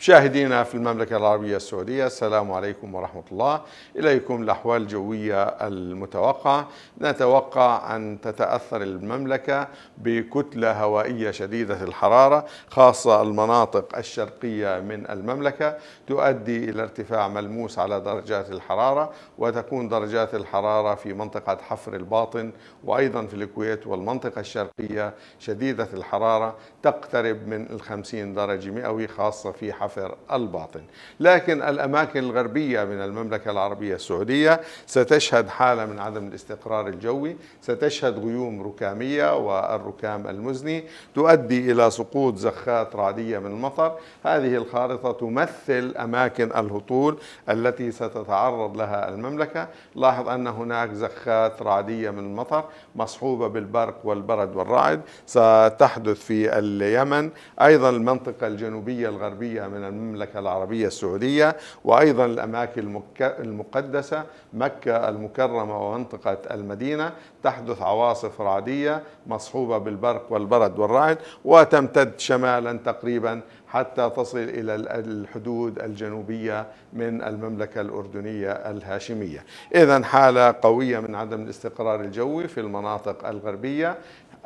مشاهدينا في المملكة العربية السعودية السلام عليكم ورحمة الله إليكم الأحوال الجوية المتوقعة نتوقع أن تتأثر المملكة بكتلة هوائية شديدة الحرارة خاصة المناطق الشرقية من المملكة تؤدي إلى ارتفاع ملموس على درجات الحرارة وتكون درجات الحرارة في منطقة حفر الباطن وأيضا في الكويت والمنطقة الشرقية شديدة الحرارة تقترب من الخمسين درجة مئوي خاصة في حفر الحافر الباطن لكن الأماكن الغربية من المملكة العربية السعودية ستشهد حالة من عدم الاستقرار الجوي ستشهد غيوم ركامية والركام المزني تؤدي إلى سقوط زخات رعدية من المطر هذه الخارطة تمثل أماكن الهطول التي ستتعرض لها المملكة لاحظ أن هناك زخات رعدية من المطر مصحوبة بالبرق والبرد والرعد ستحدث في اليمن أيضا المنطقة الجنوبية الغربية من من المملكة العربية السعودية وأيضا الأماكن المقدسة مكة المكرمة ومنطقة المدينة تحدث عواصف رعدية مصحوبة بالبرق والبرد والرعد وتمتد شمالا تقريبا حتى تصل إلى الحدود الجنوبية من المملكة الأردنية الهاشمية إذا حالة قوية من عدم الاستقرار الجوي في المناطق الغربية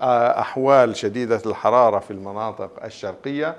أحوال شديدة الحرارة في المناطق الشرقية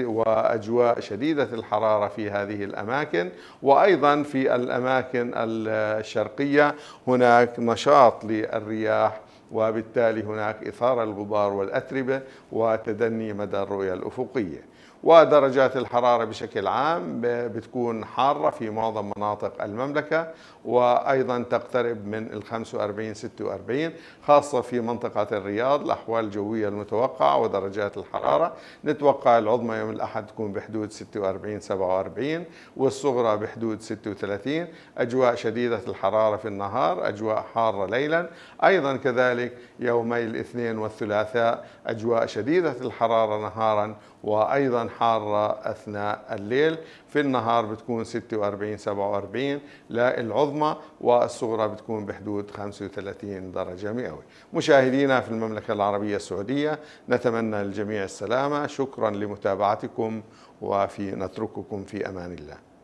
وأجواء شديدة الحرارة في هذه الأماكن وأيضا في الأماكن الشرقية هناك نشاط للرياح وبالتالي هناك إثارة الغبار والأتربة وتدني مدى الرؤية الأفقية ودرجات الحرارة بشكل عام بتكون حارة في معظم مناطق المملكة وأيضا تقترب من ال 45 46 خاصة في منطقة الرياض الأحوال الجوية المتوقعة ودرجات الحرارة نتوقع العظمى يوم الأحد تكون بحدود 46 47 والصغرى بحدود 36 أجواء شديدة الحرارة في النهار أجواء حارة ليلا أيضا كذلك يومي الاثنين والثلاثاء أجواء شديدة الحرارة نهارا وأيضا حارة أثناء الليل في النهار بتكون 46 47 للعظمى والصغرى بتكون بحدود 35 درجة مئوية مشاهدينا في المملكة العربية السعودية نتمنى للجميع السلامة شكرا لمتابعتكم وفي نترككم في أمان الله